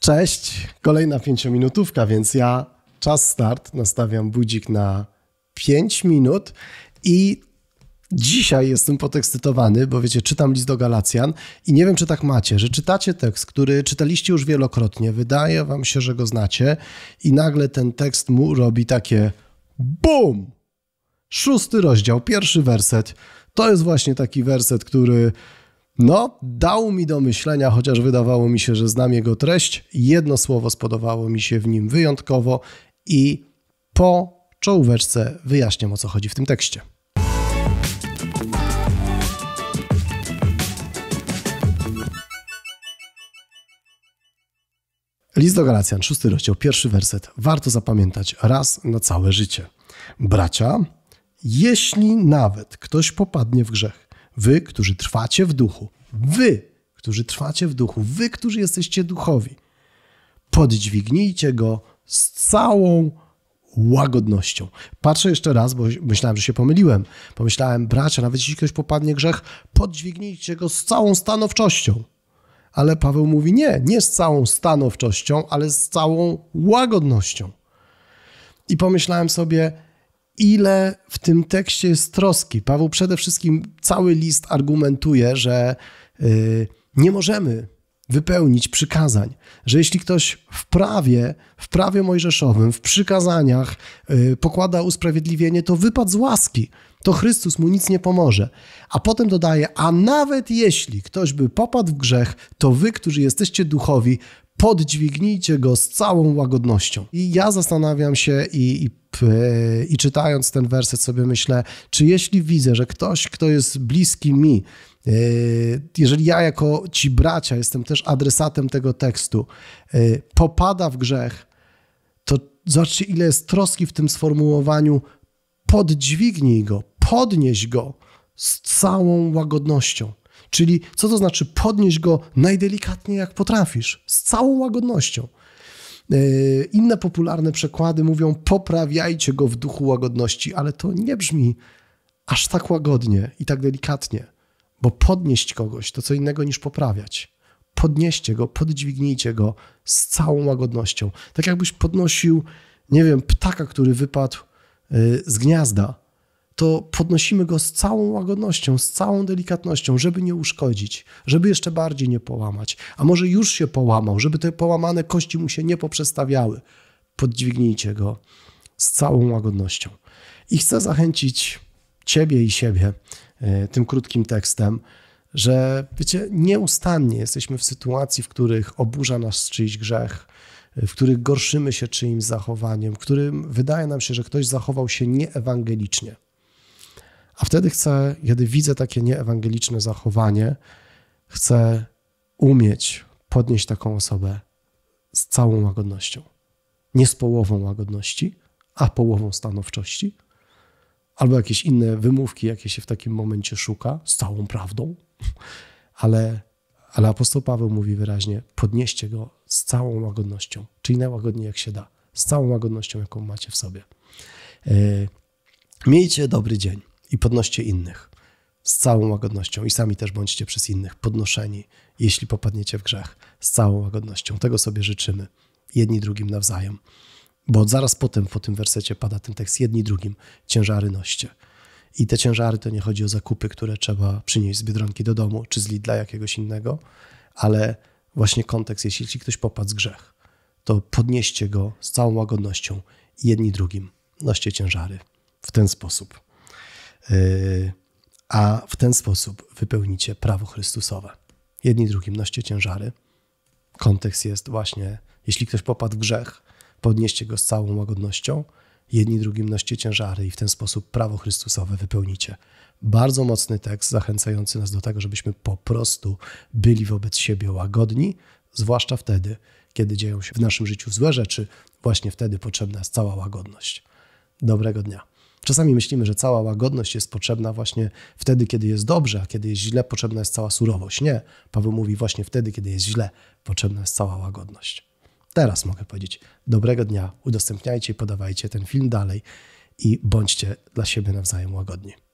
Cześć, kolejna pięciominutówka, więc ja czas start nastawiam budzik na 5 minut i dzisiaj jestem podekscytowany, bo wiecie, czytam list do Galacjan i nie wiem, czy tak macie, że czytacie tekst, który czytaliście już wielokrotnie, wydaje wam się, że go znacie i nagle ten tekst mu robi takie BUM! Szósty rozdział, pierwszy werset. To jest właśnie taki werset, który no, dał mi do myślenia, chociaż wydawało mi się, że znam jego treść. Jedno słowo spodobało mi się w nim wyjątkowo i po czołóweczce wyjaśniam o co chodzi w tym tekście. List do Galacjan, szósty rozdział, pierwszy werset. Warto zapamiętać raz na całe życie. Bracia, jeśli nawet ktoś popadnie w grzech, Wy, którzy trwacie w duchu, wy, którzy trwacie w duchu, wy, którzy jesteście duchowi, podźwignijcie go z całą łagodnością. Patrzę jeszcze raz, bo myślałem, że się pomyliłem. Pomyślałem, bracia, nawet jeśli ktoś popadnie grzech, podźwignijcie go z całą stanowczością. Ale Paweł mówi nie, nie z całą stanowczością, ale z całą łagodnością. I pomyślałem sobie, ile w tym tekście jest troski. Paweł przede wszystkim cały list argumentuje, że y, nie możemy wypełnić przykazań, że jeśli ktoś w prawie, w prawie mojżeszowym, w przykazaniach y, pokłada usprawiedliwienie, to wypadł z łaski, to Chrystus mu nic nie pomoże. A potem dodaje, a nawet jeśli ktoś by popadł w grzech, to wy, którzy jesteście duchowi, poddźwignijcie go z całą łagodnością. I ja zastanawiam się i, i E, I czytając ten werset sobie myślę, czy jeśli widzę, że ktoś, kto jest bliski mi, e, jeżeli ja jako ci bracia jestem też adresatem tego tekstu, e, popada w grzech, to zobaczcie, ile jest troski w tym sformułowaniu: poddźwignij go, podnieś go z całą łagodnością. Czyli co to znaczy podnieś go najdelikatniej jak potrafisz, z całą łagodnością. E, inne popularne przekłady mówią: poprawiajcie go w duchu łagodności, ale to nie brzmi aż tak łagodnie i tak delikatnie, bo podnieść kogoś to co innego niż poprawiać. Podnieście go, podźwignijcie go z całą łagodnością. Tak jakbyś podnosił, nie wiem, ptaka, który wypadł e, z gniazda to podnosimy go z całą łagodnością, z całą delikatnością, żeby nie uszkodzić, żeby jeszcze bardziej nie połamać, a może już się połamał, żeby te połamane kości mu się nie poprzestawiały. Podźwignijcie go z całą łagodnością. I chcę zachęcić Ciebie i siebie e, tym krótkim tekstem, że wiecie, nieustannie jesteśmy w sytuacji, w których oburza nas czyjś grzech, e, w których gorszymy się czyimś zachowaniem, w którym wydaje nam się, że ktoś zachował się nieewangelicznie. A wtedy chcę, kiedy widzę takie nieewangeliczne zachowanie, chcę umieć podnieść taką osobę z całą łagodnością. Nie z połową łagodności, a połową stanowczości, albo jakieś inne wymówki, jakie się w takim momencie szuka, z całą prawdą, ale, ale apostoł Paweł mówi wyraźnie: podnieście go z całą łagodnością, czyli najłagodniej jak się da, z całą łagodnością, jaką macie w sobie. E, miejcie dobry dzień i podnoście innych z całą łagodnością i sami też bądźcie przez innych podnoszeni, jeśli popadniecie w grzech, z całą łagodnością. Tego sobie życzymy, jedni drugim nawzajem. Bo zaraz potem, po tym wersecie pada ten tekst, jedni drugim ciężary noście. I te ciężary to nie chodzi o zakupy, które trzeba przynieść z Biedronki do domu, czy z Lidla jakiegoś innego, ale właśnie kontekst, jeśli ci ktoś popadł z grzech, to podnieście go z całą łagodnością jedni drugim. Noście ciężary w ten sposób a w ten sposób wypełnicie prawo Chrystusowe. Jedni drugim noście ciężary. Kontekst jest właśnie, jeśli ktoś popadł w grzech, podnieście go z całą łagodnością, jedni drugim noście ciężary i w ten sposób prawo Chrystusowe wypełnicie. Bardzo mocny tekst zachęcający nas do tego, żebyśmy po prostu byli wobec siebie łagodni, zwłaszcza wtedy, kiedy dzieją się w naszym życiu złe rzeczy, właśnie wtedy potrzebna jest cała łagodność. Dobrego dnia. Czasami myślimy, że cała łagodność jest potrzebna właśnie wtedy, kiedy jest dobrze, a kiedy jest źle, potrzebna jest cała surowość. Nie. Paweł mówi właśnie wtedy, kiedy jest źle, potrzebna jest cała łagodność. Teraz mogę powiedzieć: dobrego dnia, udostępniajcie i podawajcie ten film dalej i bądźcie dla siebie nawzajem łagodni.